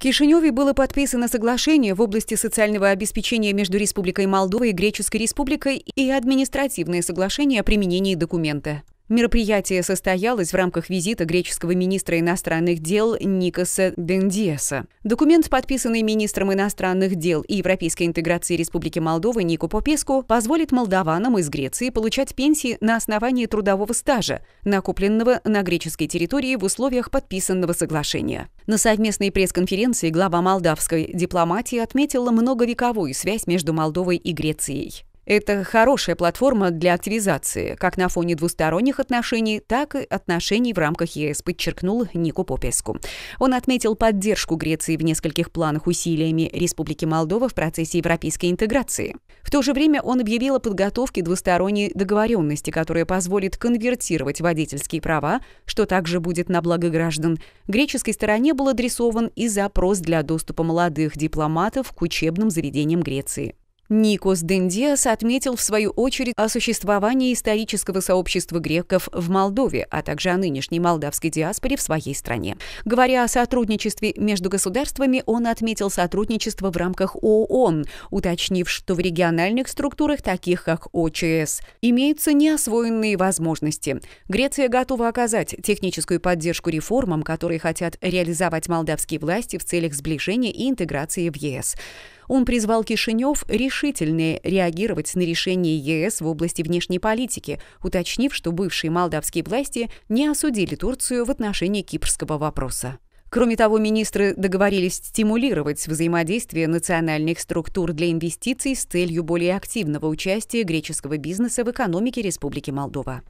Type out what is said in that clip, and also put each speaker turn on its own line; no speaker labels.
В Кишиневе было подписано соглашение в области социального обеспечения между Республикой Молдова и Греческой Республикой и административное соглашение о применении документа. Мероприятие состоялось в рамках визита греческого министра иностранных дел Никоса Дендиеса. Документ, подписанный министром иностранных дел и европейской интеграции Республики Молдова Нику Попеску, позволит молдаванам из Греции получать пенсии на основании трудового стажа, накопленного на греческой территории в условиях подписанного соглашения. На совместной пресс-конференции глава молдавской дипломатии отметила многовековую связь между Молдовой и Грецией. Это хорошая платформа для активизации, как на фоне двусторонних отношений, так и отношений в рамках ЕС, подчеркнул Нику Попеску. Он отметил поддержку Греции в нескольких планах усилиями Республики Молдова в процессе европейской интеграции. В то же время он объявил о подготовке двусторонней договоренности, которая позволит конвертировать водительские права, что также будет на благо граждан. Греческой стороне был адресован и запрос для доступа молодых дипломатов к учебным заведениям Греции. Никос Дендиас отметил в свою очередь о существовании исторического сообщества греков в Молдове, а также о нынешней молдавской диаспоре в своей стране. Говоря о сотрудничестве между государствами, он отметил сотрудничество в рамках ООН, уточнив, что в региональных структурах, таких как ОЧС, имеются неосвоенные возможности. Греция готова оказать техническую поддержку реформам, которые хотят реализовать молдавские власти в целях сближения и интеграции в ЕС. Он призвал Кишинев решительнее реагировать на решение ЕС в области внешней политики, уточнив, что бывшие молдавские власти не осудили Турцию в отношении кипрского вопроса. Кроме того, министры договорились стимулировать взаимодействие национальных структур для инвестиций с целью более активного участия греческого бизнеса в экономике Республики Молдова.